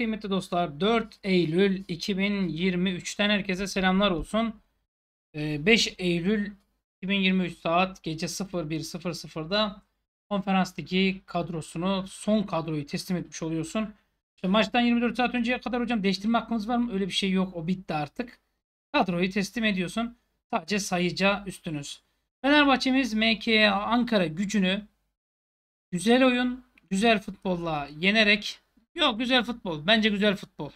kıymetli dostlar 4 Eylül 2023'ten herkese selamlar olsun. 5 ee, Eylül 2023 saat gece 01.00'da konferanstaki kadrosunu son kadroyu teslim etmiş oluyorsun. İşte maçtan 24 saat önceye kadar hocam değiştirme hakkımız var mı? Öyle bir şey yok o bitti artık. Kadroyu teslim ediyorsun. Sadece sayıca üstünüz. Fenerbahçe'miz MK Ankara gücünü güzel oyun, güzel futbolla yenerek Yok güzel futbol. Bence güzel futbol.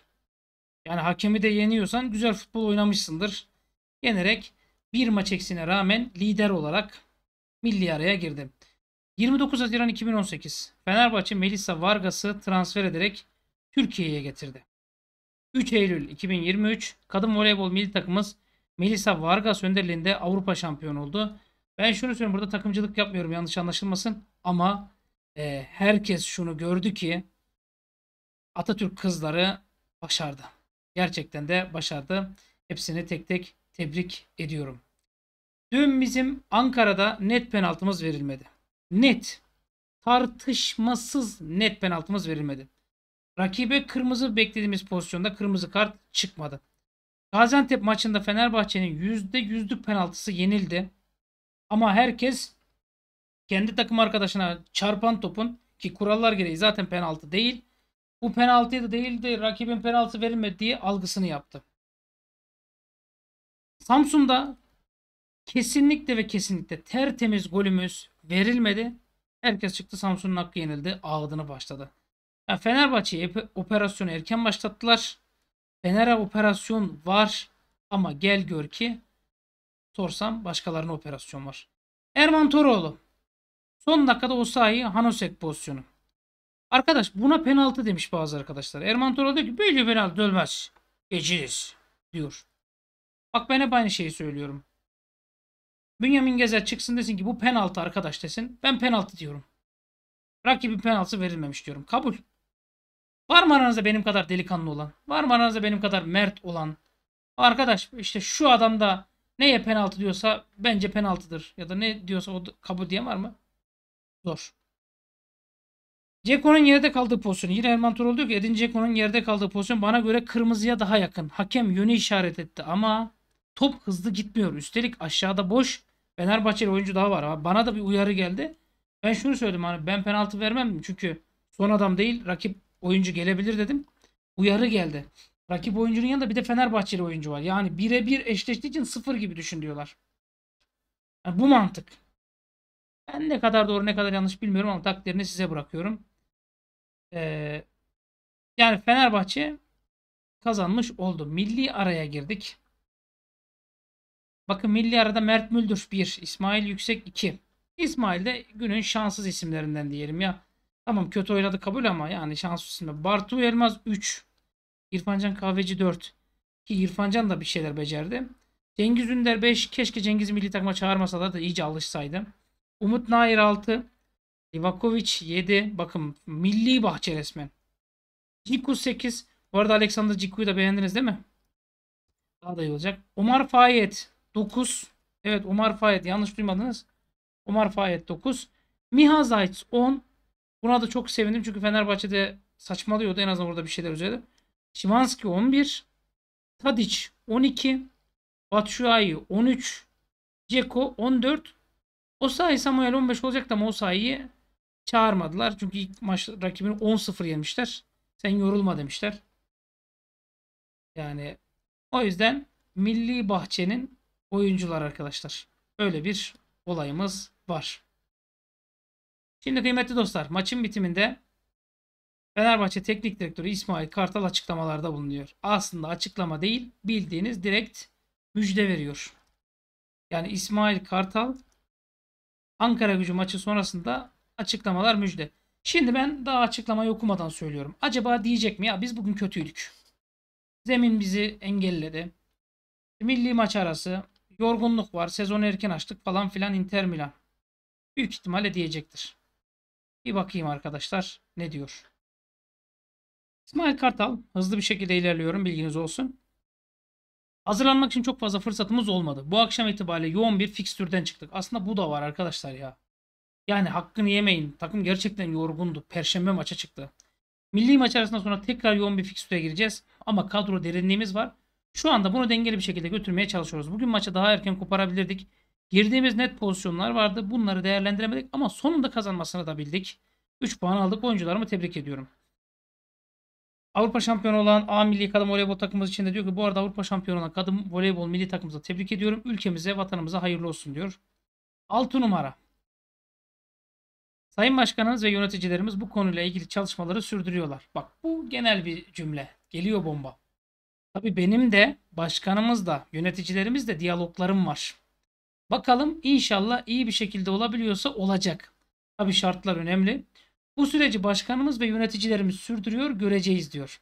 Yani hakemi de yeniyorsan güzel futbol oynamışsındır. Yenerek bir maç eksine rağmen lider olarak milli araya girdi. 29 Haziran 2018 Fenerbahçe Melisa Vargas'ı transfer ederek Türkiye'ye getirdi. 3 Eylül 2023 kadın voleybol milli takımımız Melisa Vargas önderliğinde Avrupa şampiyonu oldu. Ben şunu söylüyorum burada takımcılık yapmıyorum yanlış anlaşılmasın ama e, herkes şunu gördü ki Atatürk kızları başardı. Gerçekten de başardı. Hepsini tek tek tebrik ediyorum. Dün bizim Ankara'da net penaltımız verilmedi. Net, tartışmasız net penaltımız verilmedi. Rakibe kırmızı beklediğimiz pozisyonda kırmızı kart çıkmadı. Gaziantep maçında Fenerbahçe'nin %100'lük penaltısı yenildi. Ama herkes kendi takım arkadaşına çarpan topun ki kurallar gereği zaten penaltı değil bu penaltıydı değil de rakibin penaltı verilmediği algısını yaptı. Samsun'da kesinlikle ve kesinlikle tertemiz golümüz verilmedi. Herkes çıktı Samsun'un hakkı yenildi. Ağladığını başladı. Ya Fenerbahçe operasyonu erken başlattılar. Fener'e operasyon var ama gel gör ki sorsam başkalarına operasyon var. Erman Toroğlu. Son dakikada Osayi Hanosek pozisyonu. Arkadaş buna penaltı demiş bazı arkadaşlar. Erman Toroğlu diyor ki böyle penaltı dönmez. Geçiriz diyor. Bak ben hep aynı şeyi söylüyorum. Bünyamin Gezer çıksın desin ki bu penaltı arkadaş desin. Ben penaltı diyorum. Rakibin penaltısı verilmemiş diyorum. Kabul. Var mı aranızda benim kadar delikanlı olan? Var mı aranızda benim kadar mert olan? Arkadaş işte şu adamda neye penaltı diyorsa bence penaltıdır. Ya da ne diyorsa o kabul diye var mı? Zor. Ceko'nun yerde kaldığı pozisyon. Yine Erman Turul diyor ki Edin Ceko'nun yerde kaldığı pozisyon bana göre kırmızıya daha yakın. Hakem yönü işaret etti ama top hızlı gitmiyor. Üstelik aşağıda boş Fenerbahçeli oyuncu daha var. Bana da bir uyarı geldi. Ben şunu söyledim hani ben penaltı vermem çünkü son adam değil rakip oyuncu gelebilir dedim. Uyarı geldi. Rakip oyuncunun yanında bir de Fenerbahçeli oyuncu var. Yani birebir eşleştiği için sıfır gibi düşün diyorlar. Yani bu mantık. Ben ne kadar doğru ne kadar yanlış bilmiyorum ama takdirini size bırakıyorum. Ee, yani Fenerbahçe kazanmış oldu. Milli araya girdik. Bakın milli arada Mert Müldür 1, İsmail Yüksek 2. İsmail de günün şanssız isimlerinden diyelim ya. Tamam kötü oynadı kabul ama yani şanssız isimler. Bartu Elmaz 3. İrfancan Kahveci 4. Ki İrfancan da bir şeyler becerdi. Cengiz Ünder 5. Keşke Cengiz milli takıma çağırmasalar da iyice alışsaydı. Umut Nair 6. Livakovic 7. Bakın milli bahçe resmen. Ciku 8. Bu arada Alexander Ciku'yu da beğendiniz değil mi? Daha da iyi olacak. Omar Fayet 9. Evet Omar Fayet yanlış duymadınız. Omar Fayet 9. Miha Zayt 10. Buna da çok sevindim çünkü Fenerbahçe'de saçmalıyordu. En azından orada bir şeyler üzerinde. Şimanski 11. Tadic 12. Batshuayi 13. Ceko 14. Osayi Samuel 15 olacak da ama Osayi'yi çağırmadılar. Çünkü ilk maç rakibini 10-0 yemişler. Sen yorulma demişler. Yani o yüzden Milli Bahçe'nin oyuncular arkadaşlar. Öyle bir olayımız var. Şimdi kıymetli dostlar maçın bitiminde Fenerbahçe Teknik Direktörü İsmail Kartal açıklamalarda bulunuyor. Aslında açıklama değil bildiğiniz direkt müjde veriyor. Yani İsmail Kartal Ankara gücü maçı sonrasında açıklamalar müjde. Şimdi ben daha açıklamayı okumadan söylüyorum. Acaba diyecek mi ya biz bugün kötüydük. Zemin bizi engelledi. Milli maç arası. Yorgunluk var. Sezon erken açtık falan filan Inter Milan. Büyük ihtimalle diyecektir. Bir bakayım arkadaşlar ne diyor. İsmail Kartal hızlı bir şekilde ilerliyorum bilginiz olsun. Hazırlanmak için çok fazla fırsatımız olmadı. Bu akşam itibariyle yoğun bir fikstürden çıktık. Aslında bu da var arkadaşlar ya. Yani hakkını yemeyin. Takım gerçekten yorgundu. Perşembe maça çıktı. Milli maç arasında sonra tekrar yoğun bir fikstüre gireceğiz. Ama kadro derinliğimiz var. Şu anda bunu dengeli bir şekilde götürmeye çalışıyoruz. Bugün maçı daha erken koparabilirdik. Girdiğimiz net pozisyonlar vardı. Bunları değerlendiremedik ama sonunda kazanmasını da bildik. 3 puan aldık. Oyuncularımı tebrik ediyorum. Avrupa şampiyonu olan A milli kadın voleybol takımımız için de diyor ki bu arada Avrupa şampiyonu olan kadın voleybol milli takımımıza tebrik ediyorum. Ülkemize, vatanımıza hayırlı olsun diyor. 6 numara. Sayın Başkanımız ve yöneticilerimiz bu konuyla ilgili çalışmaları sürdürüyorlar. Bak bu genel bir cümle. Geliyor bomba. Tabi benim de başkanımız da yöneticilerimiz de diyaloglarım var. Bakalım inşallah iyi bir şekilde olabiliyorsa olacak. Tabi şartlar önemli. Bu süreci başkanımız ve yöneticilerimiz sürdürüyor göreceğiz diyor.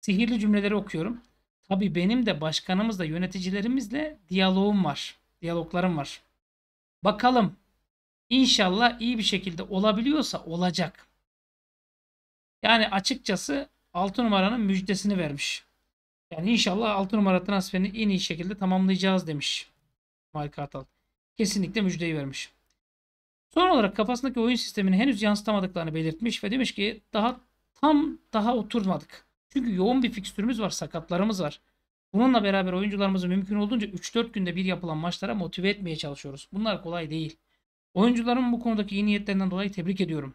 Sihirli cümleleri okuyorum. Tabi benim de başkanımızla yöneticilerimizle diyaloğum var. Diyaloglarım var. Bakalım İnşallah iyi bir şekilde olabiliyorsa olacak. Yani açıkçası 6 numaranın müjdesini vermiş. Yani inşallah 6 numara transferini en iyi şekilde tamamlayacağız demiş. Mike Kartal. Kesinlikle müjdeyi vermiş. Son olarak kafasındaki oyun sistemini henüz yansıtamadıklarını belirtmiş ve demiş ki daha tam daha oturmadık. Çünkü yoğun bir fikstürümüz var, sakatlarımız var. Bununla beraber oyuncularımızı mümkün olduğunca 3-4 günde bir yapılan maçlara motive etmeye çalışıyoruz. Bunlar kolay değil. Oyuncuların bu konudaki iyi niyetlerinden dolayı tebrik ediyorum.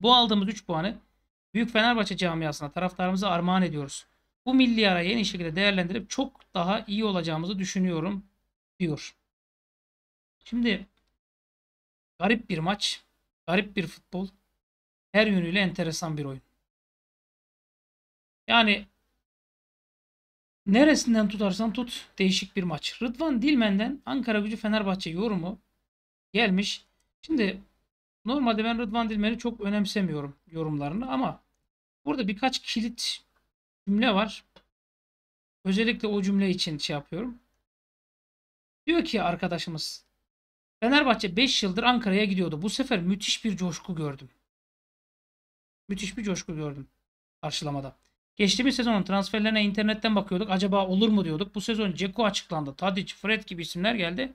Bu aldığımız 3 puanı Büyük Fenerbahçe camiasına taraftarımıza armağan ediyoruz. Bu milli arayı en şekilde değerlendirip çok daha iyi olacağımızı düşünüyorum diyor. Şimdi garip bir maç, garip bir futbol, her yönüyle enteresan bir oyun. Yani neresinden tutarsan tut değişik bir maç. Rıdvan Dilmen'den Ankara Gücü Fenerbahçe yorumu gelmiş. Şimdi normalde ben Rıdvan Dilmen'i çok önemsemiyorum yorumlarını ama burada birkaç kilit cümle var. Özellikle o cümle için şey yapıyorum. Diyor ki arkadaşımız Fenerbahçe 5 yıldır Ankara'ya gidiyordu. Bu sefer müthiş bir coşku gördüm. Müthiş bir coşku gördüm karşılamada. Geçtiğimiz sezonun transferlerine internetten bakıyorduk. Acaba olur mu diyorduk. Bu sezon Ceko açıklandı. Tadic, Fred gibi isimler geldi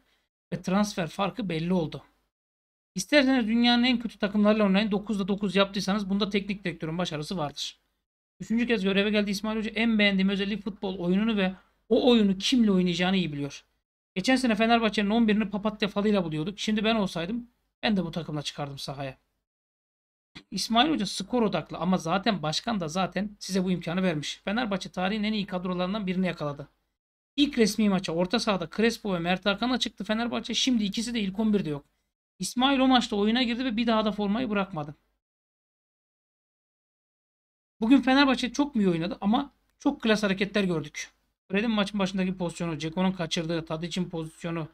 ve transfer farkı belli oldu. İsterseniz dünyanın en kötü takımlarıyla oynayın. 9'da 9 yaptıysanız bunda teknik direktörün başarısı vardır. Üçüncü kez göreve geldi İsmail Hoca en beğendiğim özelliği futbol oyununu ve o oyunu kimle oynayacağını iyi biliyor. Geçen sene Fenerbahçe'nin 11'ini papatya falıyla buluyorduk. Şimdi ben olsaydım ben de bu takımla çıkardım sahaya. İsmail Hoca skor odaklı ama zaten başkan da zaten size bu imkanı vermiş. Fenerbahçe tarihin en iyi kadrolarından birini yakaladı. İlk resmi maça orta sahada Crespo ve Mert Hakan'la çıktı Fenerbahçe. Şimdi ikisi de ilk 11'de yok. İsmail o maçta oyuna girdi ve bir daha da formayı bırakmadı. Bugün Fenerbahçe çok mu iyi oynadı ama çok klas hareketler gördük. Fred'in maçın başındaki pozisyonu, Ceko'nun kaçırdığı Tadic'in pozisyonu.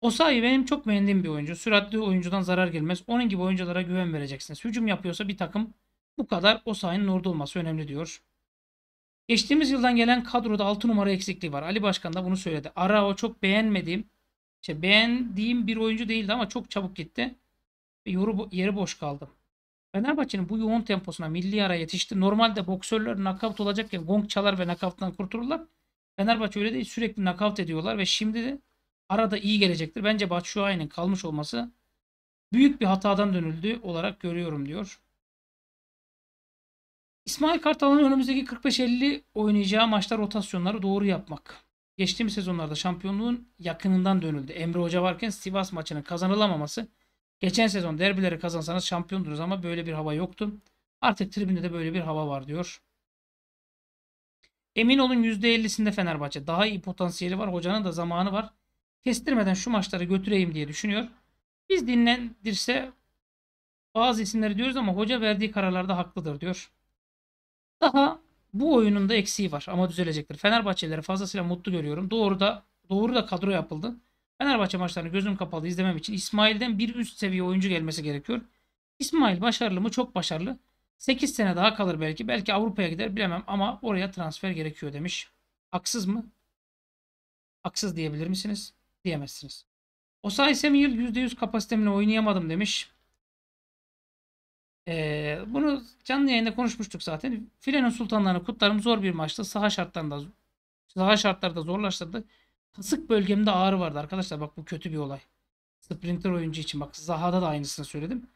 Osayi benim çok beğendiğim bir oyuncu. Süratli oyuncudan zarar gelmez. Onun gibi oyunculara güven vereceksiniz. Hücum yapıyorsa bir takım bu kadar Osayi'nin orada olması önemli diyor. Geçtiğimiz yıldan gelen kadroda 6 numara eksikliği var. Ali Başkan da bunu söyledi. Ara o çok beğenmediğim, işte beğendiğim bir oyuncu değildi ama çok çabuk gitti. Ve yoru, yeri boş kaldı. Fenerbahçe'nin bu yoğun temposuna milli ara yetişti. Normalde boksörler nakavt olacakken gong çalar ve nakavttan kurtulurlar. Fenerbahçe öyle değil. Sürekli nakavt ediyorlar ve şimdi de arada iyi gelecektir. Bence Batshuayi'nin kalmış olması büyük bir hatadan dönüldü olarak görüyorum diyor. İsmail Kartal'ın önümüzdeki 45-50 oynayacağı maçta rotasyonları doğru yapmak. Geçtiğimiz sezonlarda şampiyonluğun yakınından dönüldü. Emre Hoca varken Sivas maçının kazanılamaması. Geçen sezon derbileri kazansanız şampiyondunuz ama böyle bir hava yoktu. Artık tribünde de böyle bir hava var diyor. Emin olun %50'sinde Fenerbahçe. Daha iyi potansiyeli var. Hocanın da zamanı var. Kestirmeden şu maçları götüreyim diye düşünüyor. Biz dinlendirse bazı isimleri diyoruz ama hoca verdiği kararlarda haklıdır diyor. Daha bu oyunun da eksiği var ama düzelecektir. Fenerbahçelileri fazlasıyla mutlu görüyorum. Doğru da, doğru da kadro yapıldı. Fenerbahçe maçlarını gözüm kapalı izlemem için İsmail'den bir üst seviye oyuncu gelmesi gerekiyor. İsmail başarılı mı? Çok başarılı. 8 sene daha kalır belki. Belki Avrupa'ya gider bilemem ama oraya transfer gerekiyor demiş. Haksız mı? Haksız diyebilir misiniz? Diyemezsiniz. Osay Semir %100 kapasitemle oynayamadım demiş. Ee, bunu canlı yayında konuşmuştuk zaten. Filenin sultanlarını kutlarım zor bir maçtı. Saha şartlarında saha şartlarda zorlaştırdı. Kasık bölgemde ağrı vardı arkadaşlar. Bak bu kötü bir olay. Sprinter oyuncu için bak Zaha'da da aynısını söyledim.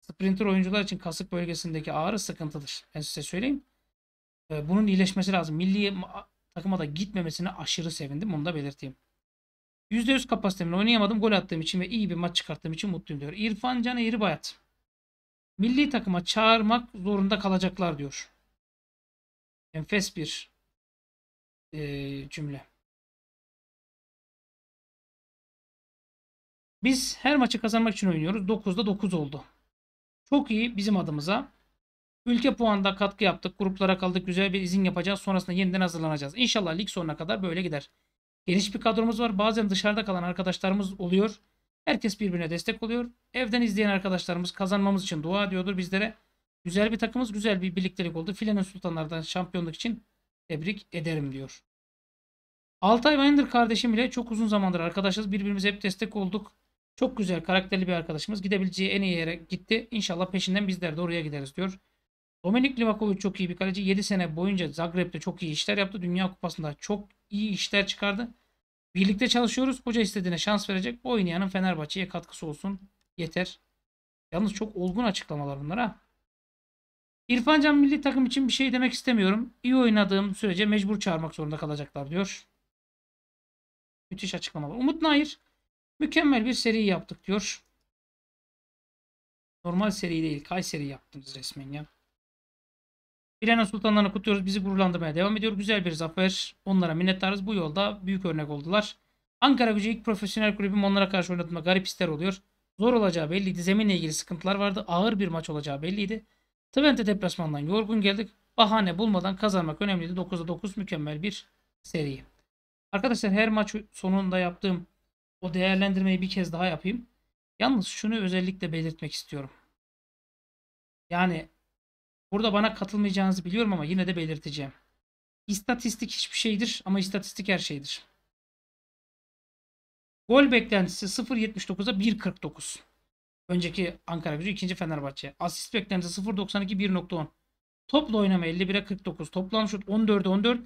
Sprinter oyuncular için kasık bölgesindeki ağrı sıkıntıdır. Ben size söyleyeyim. Ee, bunun iyileşmesi lazım. Milli takıma da gitmemesine aşırı sevindim. Onu da belirteyim. %100 kapasitemle oynayamadım. Gol attığım için ve iyi bir maç çıkarttığım için mutluyum diyor. İrfan Can Eğri Bayat milli takıma çağırmak zorunda kalacaklar diyor. Enfes bir e, cümle. Biz her maçı kazanmak için oynuyoruz. 9'da 9 oldu. Çok iyi bizim adımıza. Ülke puanında katkı yaptık. Gruplara kaldık. Güzel bir izin yapacağız. Sonrasında yeniden hazırlanacağız. İnşallah lig sonuna kadar böyle gider. Geniş bir kadromuz var. Bazen dışarıda kalan arkadaşlarımız oluyor. Herkes birbirine destek oluyor. Evden izleyen arkadaşlarımız kazanmamız için dua ediyordur bizlere. Güzel bir takımız, güzel bir birliktelik oldu. Filenin Sultanlar'dan şampiyonluk için tebrik ederim diyor. Altay Bayındır kardeşim ile çok uzun zamandır arkadaşız. Birbirimize hep destek olduk. Çok güzel, karakterli bir arkadaşımız. Gidebileceği en iyi yere gitti. İnşallah peşinden bizler de oraya gideriz diyor. Dominik Livakovic çok iyi bir kaleci. 7 sene boyunca Zagreb'de çok iyi işler yaptı. Dünya Kupası'nda çok iyi işler çıkardı. Birlikte çalışıyoruz. Hoca istediğine şans verecek. Oynayanın Fenerbahçe'ye katkısı olsun. Yeter. Yalnız çok olgun açıklamalar bunlar ha. İrfan Can milli takım için bir şey demek istemiyorum. İyi oynadığım sürece mecbur çağırmak zorunda kalacaklar diyor. Müthiş açıklamalar. Umut Nair mükemmel bir seri yaptık diyor. Normal seri değil. Kayseri yaptınız resmen ya. İran'ın sultanlarını kutluyoruz. Bizi gururlandırmaya devam ediyor. Güzel bir zafer. Onlara minnettarız. Bu yolda büyük örnek oldular. Ankara gücü ilk profesyonel kulübüm onlara karşı oynadığımda garip hisler oluyor. Zor olacağı belliydi. Zeminle ilgili sıkıntılar vardı. Ağır bir maç olacağı belliydi. Twente deplasmandan yorgun geldik. Bahane bulmadan kazanmak önemliydi. 9'da 9 mükemmel bir seri. Arkadaşlar her maç sonunda yaptığım o değerlendirmeyi bir kez daha yapayım. Yalnız şunu özellikle belirtmek istiyorum. Yani Burada bana katılmayacağınızı biliyorum ama yine de belirteceğim. İstatistik hiçbir şeydir ama istatistik her şeydir. Gol beklentisi 0.79'a 1.49. Önceki Ankara gücü, ikinci Fenerbahçe. Asist beklentisi 0.92 1.10. Topla oynama 51'e 49. Toplam şut 14'e 14.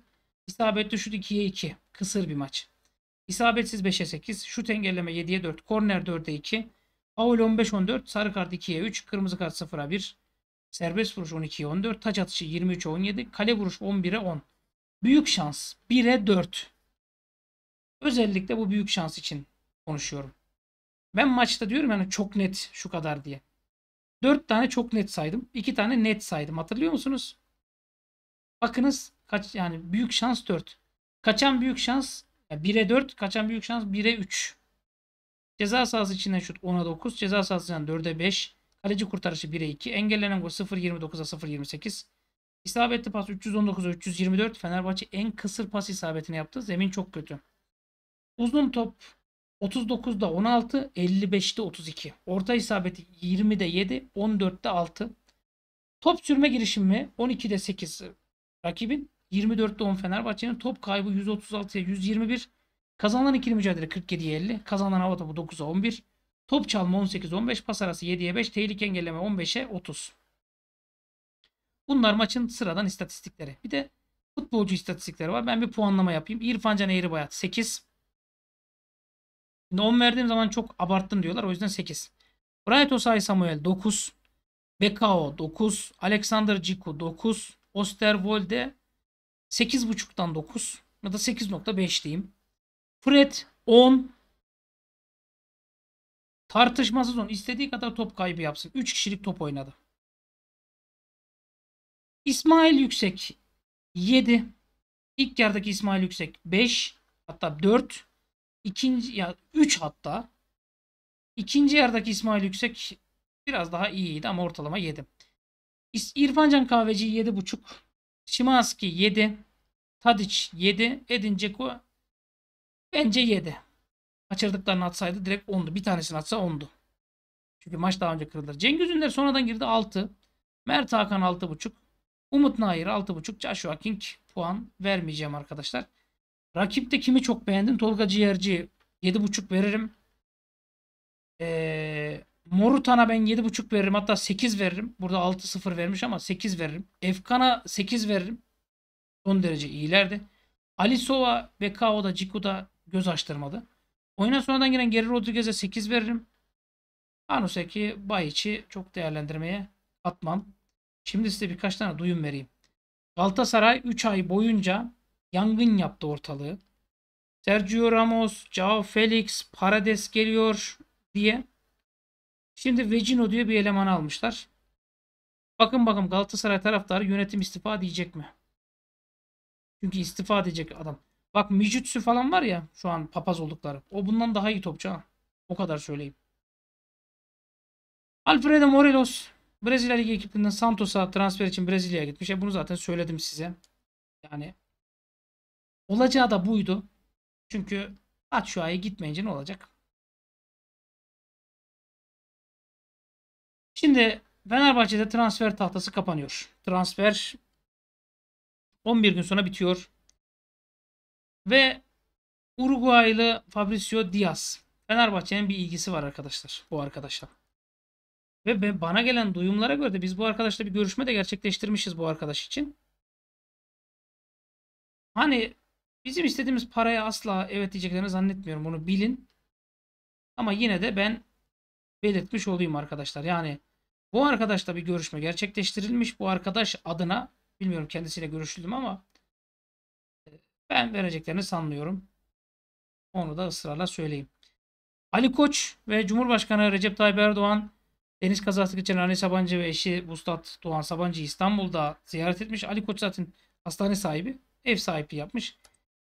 İsabetli şut 2'ye 2. Kısır bir maç. İsabetsiz 5'e 8. Şut engelleme 7'ye 4. Korner 4'e 2. Faul 15-14. Sarı kart 2'ye 3. Kırmızı kart 0'a 1. Serbest vuruş 12'ye 14. Taç atışı 23'e 17. Kale vuruş 11'e 10. Büyük şans 1'e 4. Özellikle bu büyük şans için konuşuyorum. Ben maçta diyorum yani çok net şu kadar diye. 4 tane çok net saydım. 2 tane net saydım. Hatırlıyor musunuz? Bakınız kaç yani büyük şans 4. Kaçan büyük şans 1'e 4. Kaçan büyük şans 1'e 3. Ceza sahası içinden şut 10'a 9. Ceza sahası içinden 4'e 5. Kaleci kurtarışı 1'e 2. Engellenen gol 0.29'a 0.28. İsabetli pas 319'a 324. Fenerbahçe en kısır pas isabetini yaptı. Zemin çok kötü. Uzun top 39'da 16, 55'te 32. Orta isabeti 20'de 7, 14'te 6. Top sürme girişimi 12'de 8 rakibin. 24'te 10 Fenerbahçe'nin. Top kaybı 136'ya 121. Kazanılan ikili mücadele 47'ye 50. Kazanılan hava topu 9'a 11. Top çalma 18-15, pas arası 7'ye 5, tehlike engelleme 15'e 30. Bunlar maçın sıradan istatistikleri. Bir de futbolcu istatistikleri var. Ben bir puanlama yapayım. İrfan Can Eğribayat 8. Şimdi 10 verdiğim zaman çok abarttın diyorlar. O yüzden 8. Bright Osay Samuel 9. Bekao 9. Alexander Ciku 9. Osterwolde 8.5'tan 9 ya da 8.5 diyeyim. Fred 10. Tartışmasız onun. istediği kadar top kaybı yapsın. 3 kişilik top oynadı. İsmail Yüksek 7. İlk yerdeki İsmail Yüksek 5 hatta 4. İkinci ya 3 hatta. İkinci yerdeki İsmail Yüksek biraz daha iyiydi ama ortalama 7. İrfancan Kahveci 7.5. Şimanski 7. Tadiç 7. Edin Ceko bence 7. Kaçırdıklarını atsaydı direkt 10'du. Bir tanesini atsa 10'du. Çünkü maç daha önce kırılır. Cengiz Ünder sonradan girdi 6. Mert Hakan 6.5. Umut Nair 6.5. Joshua King puan vermeyeceğim arkadaşlar. Rakipte kimi çok beğendim? Tolga Ciğerci 7.5 veririm. Ee, Morutan'a ben 7.5 veririm. Hatta 8 veririm. Burada 6-0 vermiş ama 8 veririm. Efkan'a 8 veririm. Son derece iyilerdi. Ali Sova ve Kao'da Ciku'da göz açtırmadı. Oyuna sonradan giren Geri Rodriguez'e 8 veririm. Anuseki Bayiç'i çok değerlendirmeye atmam. Şimdi size birkaç tane duyum vereyim. Galatasaray 3 ay boyunca yangın yaptı ortalığı. Sergio Ramos, Cao Felix, Parades geliyor diye. Şimdi Vecino diye bir eleman almışlar. Bakın bakın Galatasaray taraftarı yönetim istifa diyecek mi? Çünkü istifa diyecek adam. Bak Mijutsu falan var ya şu an papaz oldukları. O bundan daha iyi topçu ha. O kadar söyleyeyim. Alfredo Morelos Brezilya Ligi ekibinden Santos'a transfer için Brezilya'ya gitmiş. E bunu zaten söyledim size. Yani olacağı da buydu. Çünkü Batshuayi gitmeyince ne olacak? Şimdi Fenerbahçe'de transfer tahtası kapanıyor. Transfer 11 gün sonra bitiyor. Ve Uruguaylı Fabricio Diaz. Fenerbahçe'nin bir ilgisi var arkadaşlar bu arkadaşla. Ve bana gelen duyumlara göre de biz bu arkadaşla bir görüşme de gerçekleştirmişiz bu arkadaş için. Hani bizim istediğimiz paraya asla evet diyeceklerini zannetmiyorum. Bunu bilin. Ama yine de ben belirtmiş olayım arkadaşlar. Yani bu arkadaşla bir görüşme gerçekleştirilmiş. Bu arkadaş adına bilmiyorum kendisiyle görüşüldüm ama ben vereceklerini sanmıyorum. Onu da ısrarla söyleyeyim. Ali Koç ve Cumhurbaşkanı Recep Tayyip Erdoğan deniz kazası geçiren Ali Sabancı ve eşi Vuslat Doğan Sabancı İstanbul'da ziyaret etmiş. Ali Koç zaten hastane sahibi. Ev sahibi yapmış.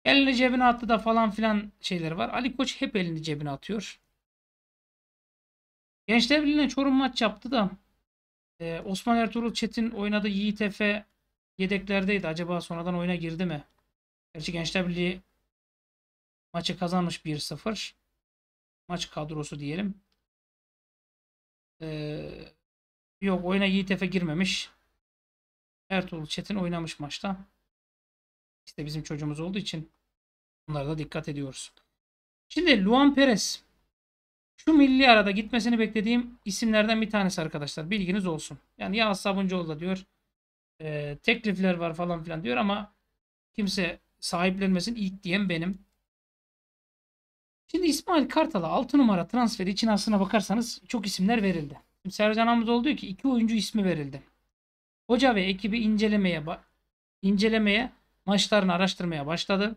Elini cebine attı da falan filan şeyleri var. Ali Koç hep elini cebine atıyor. Gençler Birliği'ne Çorum maç yaptı da e, Osman Ertuğrul Çetin oynadı Yiğit yedeklerdeydi. Acaba sonradan oyuna girdi mi? Gerçi Gençler Birliği maçı kazanmış 1-0. Maç kadrosu diyelim. Ee, yok oyuna Yiğit Efe girmemiş. Ertuğrul Çetin oynamış maçta. İşte bizim çocuğumuz olduğu için bunlara da dikkat ediyoruz. Şimdi Luan Perez. Şu milli arada gitmesini beklediğim isimlerden bir tanesi arkadaşlar. Bilginiz olsun. Yani ya Sabuncuoğlu da diyor. E, teklifler var falan filan diyor ama kimse sahiplenmesin ilk diyen benim. Şimdi İsmail Kartal'a 6 numara transferi için aslına bakarsanız çok isimler verildi. Şimdi Sercan Hamuzoğlu diyor ki iki oyuncu ismi verildi. Hoca ve ekibi incelemeye incelemeye maçlarını araştırmaya başladı.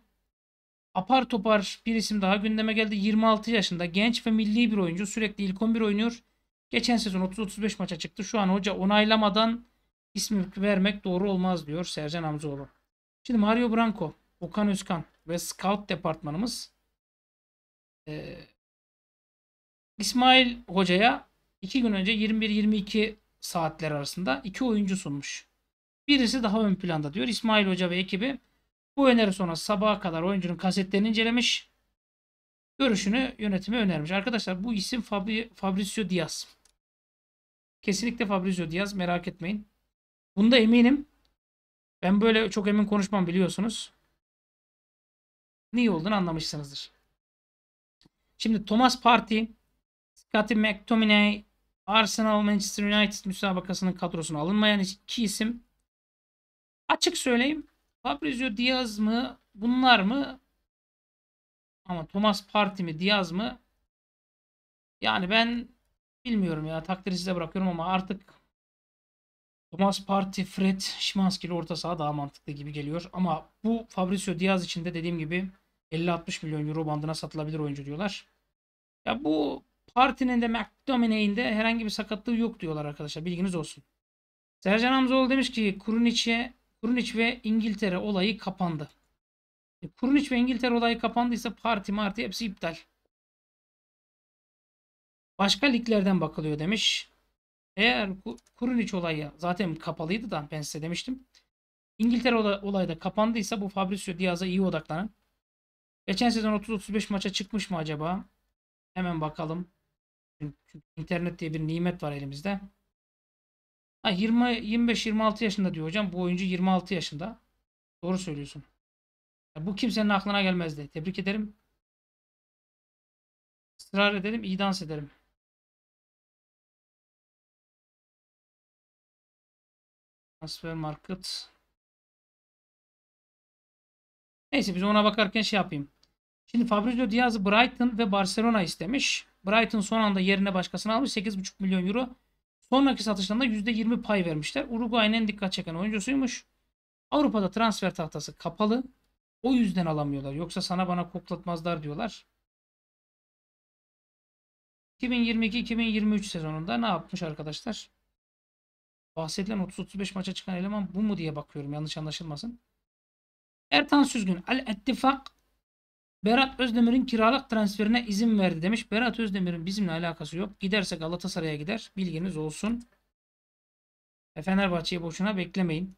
Apar topar bir isim daha gündeme geldi. 26 yaşında genç ve milli bir oyuncu. Sürekli ilk 11 oynuyor. Geçen sezon 30-35 maça çıktı. Şu an hoca onaylamadan ismi vermek doğru olmaz diyor Sercan Hamzoğlu. Şimdi Mario Branco Okan Özkan ve Scout departmanımız e, İsmail Hoca'ya iki gün önce 21-22 saatler arasında iki oyuncu sunmuş. Birisi daha ön planda diyor. İsmail Hoca ve ekibi bu öneri sonrası sabaha kadar oyuncunun kasetlerini incelemiş. Görüşünü yönetime önermiş. Arkadaşlar bu isim Fabri, Fabrizio Diaz. Kesinlikle Fabrizio Diaz merak etmeyin. Bunda eminim. Ben böyle çok emin konuşmam biliyorsunuz ne olduğunu anlamışsınızdır. Şimdi Thomas Partey, Scotty McTominay, Arsenal Manchester United müsabakasının kadrosuna alınmayan iki isim. Açık söyleyeyim. Fabrizio Diaz mı? Bunlar mı? Ama Thomas Partey mi? Diaz mı? Yani ben bilmiyorum ya. Takdiri size bırakıyorum ama artık Thomas Partey Fred, Şimanski ile orta saha daha mantıklı gibi geliyor. Ama bu Fabrizio Diaz için de dediğim gibi 50-60 milyon euro bandına satılabilir oyuncu diyorlar. Ya bu partinin de McDominay'in de herhangi bir sakatlığı yok diyorlar arkadaşlar. Bilginiz olsun. Sercan Hamzoğlu demiş ki Kuruniç'e Kuruniç ve İngiltere olayı kapandı. E, Kuruniç ve İngiltere olayı kapandıysa parti marti hepsi iptal. Başka liglerden bakılıyor demiş. Eğer Kurun Kurunic olayı zaten kapalıydı da ben size demiştim. İngiltere olayı da kapandıysa bu Fabrizio Diaz'a iyi odaklanın. Geçen sezon 30-35 maça çıkmış mı acaba? Hemen bakalım. Çünkü internet diye bir nimet var elimizde. 20 25-26 yaşında diyor hocam. Bu oyuncu 26 yaşında. Doğru söylüyorsun. bu kimsenin aklına gelmezdi. Tebrik ederim. Israr edelim, İyi dans ederim. Transfer market. Neyse biz ona bakarken şey yapayım. Şimdi Fabrizio Diaz Brighton ve Barcelona istemiş. Brighton son anda yerine başkasını almış. 8,5 milyon euro. Sonraki satışlarında %20 pay vermişler. Uruguay'ın en dikkat çeken oyuncusuymuş. Avrupa'da transfer tahtası kapalı. O yüzden alamıyorlar. Yoksa sana bana koklatmazlar diyorlar. 2022-2023 sezonunda ne yapmış arkadaşlar? bahsedilen 30-35 maça çıkan eleman bu mu diye bakıyorum yanlış anlaşılmasın. Ertan Süzgün Al Ettifak Berat Özdemir'in kiralık transferine izin verdi demiş. Berat Özdemir'in bizimle alakası yok. Giderse Galatasaray'a gider. Bilginiz olsun. E, boşuna beklemeyin.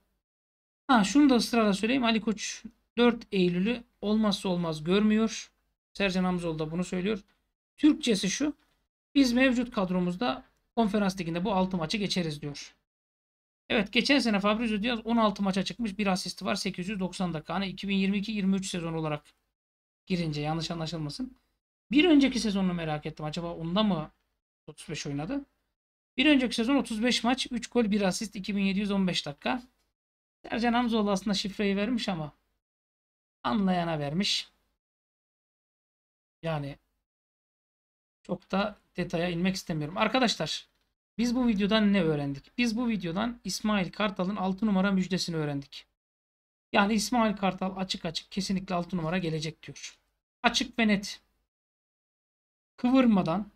Ha şunu da ısrarla söyleyeyim. Ali Koç 4 Eylül'ü olmazsa olmaz görmüyor. Sercan Hamzoğlu da bunu söylüyor. Türkçesi şu. Biz mevcut kadromuzda konferans liginde bu 6 maçı geçeriz diyor. Evet geçen sene Fabrizio Diaz 16 maça çıkmış. Bir asisti var. 890 dakika. Hani 2022-23 sezon olarak girince yanlış anlaşılmasın. Bir önceki sezonunu merak ettim. Acaba onda mı 35 oynadı? Bir önceki sezon 35 maç, 3 gol, 1 asist, 2715 dakika. Sercan Hamzoğlu aslında şifreyi vermiş ama anlayana vermiş. Yani çok da detaya inmek istemiyorum. Arkadaşlar biz bu videodan ne öğrendik? Biz bu videodan İsmail Kartal'ın 6 numara müjdesini öğrendik. Yani İsmail Kartal açık açık kesinlikle 6 numara gelecek diyor. Açık ve net. Kıvırmadan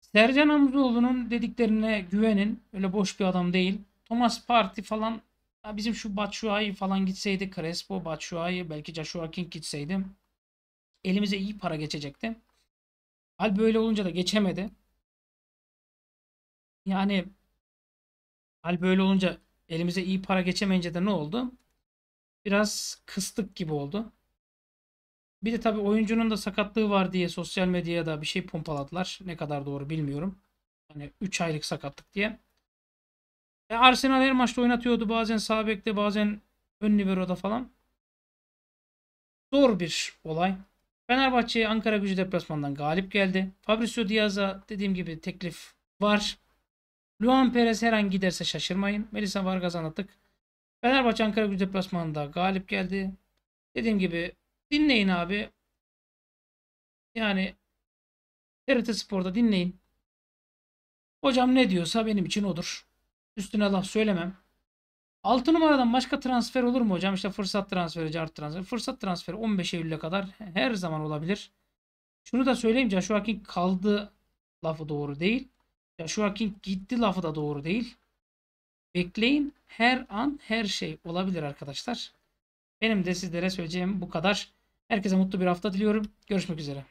Sercan Hamzoğlu'nun dediklerine güvenin. Öyle boş bir adam değil. Thomas Parti falan ya bizim şu Batshuayi falan gitseydi Crespo, Batshuayi belki Joshua King gitseydi elimize iyi para geçecekti. Hal böyle olunca da geçemedi. Yani hal böyle olunca elimize iyi para geçemeyince de ne oldu? Biraz kıstık gibi oldu. Bir de tabii oyuncunun da sakatlığı var diye sosyal medyaya da bir şey pompaladılar. Ne kadar doğru bilmiyorum. Hani 3 aylık sakatlık diye. E Arsenal her maçta oynatıyordu. Bazen sağ bekte bazen ön libero'da falan. Zor bir olay. Fenerbahçe Ankara gücü deplasmandan galip geldi. Fabrizio Diaz'a dediğim gibi teklif var. Luan Perez her an giderse şaşırmayın. Melisa Vargas anlattık. Fenerbahçe Ankara Gücü deplasmanında galip geldi. Dediğim gibi dinleyin abi. Yani TRT Spor'da dinleyin. Hocam ne diyorsa benim için odur. Üstüne laf söylemem. 6 numaradan başka transfer olur mu hocam? İşte fırsat transferi, cart transferi. Fırsat transferi 15 Eylül'e kadar her zaman olabilir. Şunu da söyleyeyim Joshua King kaldı lafı doğru değil. Ya şu King gitti lafı da doğru değil. Bekleyin her an her şey olabilir arkadaşlar. Benim de sizlere söyleyeceğim bu kadar. Herkese mutlu bir hafta diliyorum. Görüşmek üzere.